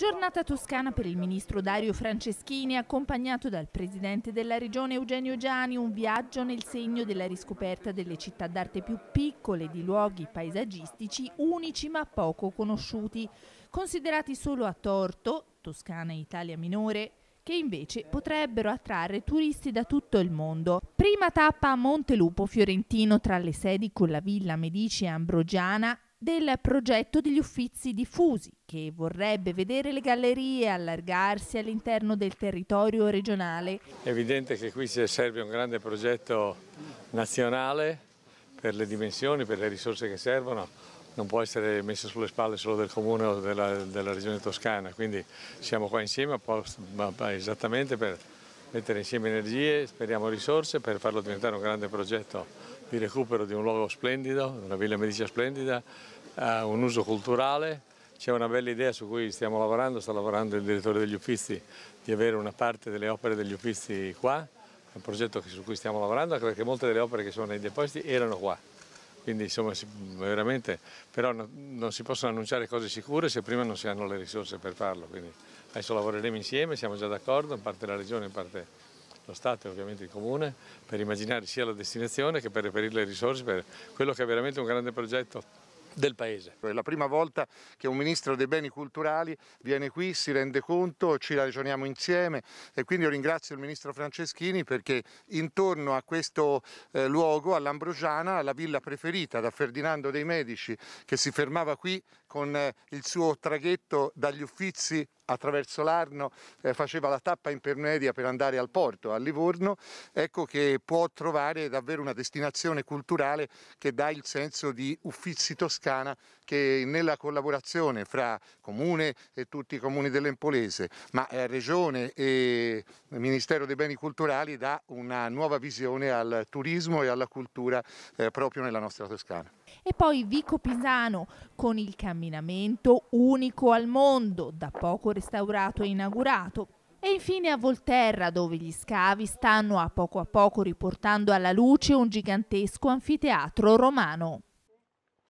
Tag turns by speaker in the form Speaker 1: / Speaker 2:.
Speaker 1: Giornata toscana per il ministro Dario Franceschini, accompagnato dal presidente della regione Eugenio Giani, un viaggio nel segno della riscoperta delle città d'arte più piccole, di luoghi paesaggistici unici ma poco conosciuti, considerati solo a torto, Toscana e Italia minore, che invece potrebbero attrarre turisti da tutto il mondo. Prima tappa a Montelupo Fiorentino tra le sedi con la Villa Medici Ambrogiana del progetto degli uffizi diffusi, che vorrebbe vedere le gallerie allargarsi all'interno del territorio regionale.
Speaker 2: È evidente che qui serve un grande progetto nazionale per le dimensioni, per le risorse che servono, non può essere messo sulle spalle solo del comune o della, della regione toscana, quindi siamo qua insieme apposta, esattamente per mettere insieme energie, speriamo risorse per farlo diventare un grande progetto di recupero di un luogo splendido, una villa medicea splendida, uh, un uso culturale. C'è una bella idea su cui stiamo lavorando, sta lavorando il direttore degli Uffizi, di avere una parte delle opere degli Uffizi qua, è un progetto su cui stiamo lavorando anche perché molte delle opere che sono nei depositi erano qua quindi insomma veramente, però non si possono annunciare cose sicure se prima non si hanno le risorse per farlo, quindi adesso lavoreremo insieme, siamo già d'accordo, in parte la Regione, in parte lo Stato e ovviamente il Comune, per immaginare sia la destinazione che per reperire le risorse per quello che è veramente un
Speaker 3: grande progetto del Paese. È la prima volta che un Ministro dei Beni Culturali viene qui, si rende conto, ci ragioniamo insieme e quindi io ringrazio il Ministro Franceschini perché intorno a questo eh, luogo, all'Ambrogiana, la villa preferita da Ferdinando dei Medici che si fermava qui con eh, il suo traghetto dagli Uffizi attraverso l'Arno eh, faceva la tappa intermedia per andare al porto, a Livorno, ecco che può trovare davvero una destinazione culturale che dà il senso di Uffizi Toscana che nella collaborazione fra Comune e tutti i comuni dell'Empolese, ma eh, Regione e Ministero dei Beni Culturali dà una nuova visione al turismo e alla cultura eh, proprio nella nostra Toscana.
Speaker 1: E poi Vico Pisano con il camminamento unico al mondo, da poco restaurato e inaugurato. E infine a Volterra, dove gli scavi stanno a poco a poco riportando alla luce un gigantesco anfiteatro romano.